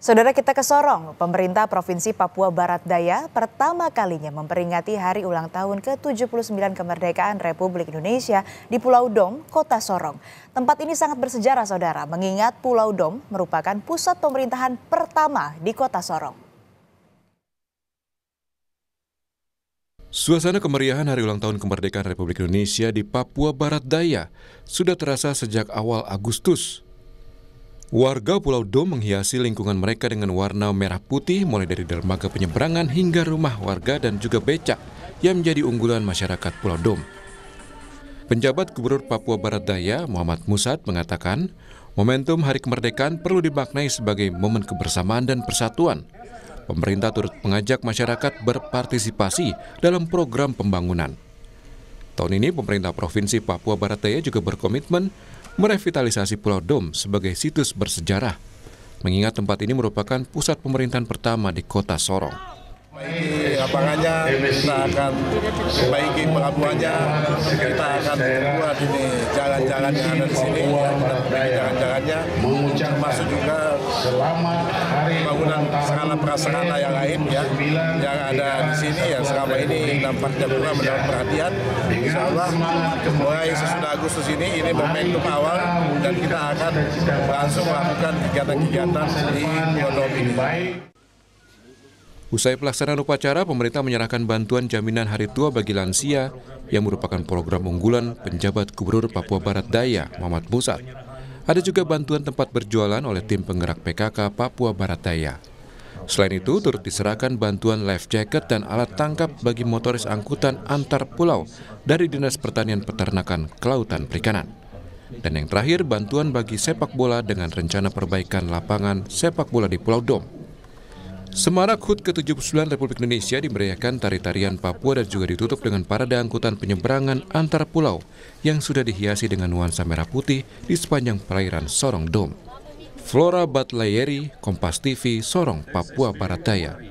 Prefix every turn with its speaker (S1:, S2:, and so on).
S1: Saudara kita ke Sorong, pemerintah Provinsi Papua Barat Daya pertama kalinya memperingati hari ulang tahun ke-79 kemerdekaan Republik Indonesia di Pulau Dom, Kota Sorong. Tempat ini sangat bersejarah saudara, mengingat Pulau Dom merupakan pusat pemerintahan pertama di Kota Sorong.
S2: Suasana kemeriahan hari ulang tahun kemerdekaan Republik Indonesia di Papua Barat Daya sudah terasa sejak awal Agustus. Warga Pulau Dom menghiasi lingkungan mereka dengan warna merah putih mulai dari dermaga penyeberangan hingga rumah warga dan juga becak yang menjadi unggulan masyarakat Pulau Dom. Penjabat Gubernur Papua Barat Daya Muhammad Musad mengatakan, momentum Hari Kemerdekaan perlu dimaknai sebagai momen kebersamaan dan persatuan. Pemerintah turut mengajak masyarakat berpartisipasi dalam program pembangunan. Tahun ini pemerintah Provinsi Papua Barat Daya juga berkomitmen merevitalisasi Pulau Dom sebagai situs bersejarah, mengingat tempat ini merupakan pusat pemerintahan pertama di kota Sorong
S3: baik lapangannya, kita akan perbaiki pengabuannya, kita akan buat ini jalan-jalan yang ada di sini, ya, jalan-jalannya, termasuk juga bangunan skala prasarana yang lain ya, yang ada di sini ya selama ini nampaknya pula mendapat perhatian. Insya Allah mulai sesudah Agustus ini ini momentum awal dan kita akan langsung melakukan kegiatan-kegiatan di Pondok ini.
S2: Usai pelaksanaan upacara, pemerintah menyerahkan bantuan jaminan hari tua bagi lansia yang merupakan program unggulan penjabat Gubernur Papua Barat Daya, Muhammad Musat. Ada juga bantuan tempat berjualan oleh tim penggerak PKK Papua Barat Daya. Selain itu, turut diserahkan bantuan life jacket dan alat tangkap bagi motoris angkutan antar pulau dari Dinas Pertanian Peternakan Kelautan Perikanan. Dan yang terakhir, bantuan bagi sepak bola dengan rencana perbaikan lapangan sepak bola di Pulau Dom. Semarak HUT ke-79 Republik Indonesia dimeriahkan tari-tarian Papua dan juga ditutup dengan parade angkutan penyeberangan antar pulau yang sudah dihiasi dengan nuansa merah putih di sepanjang perairan Sorong Dom. Flora Batlayeri, Kompas TV, Sorong, Papua Barat Daya.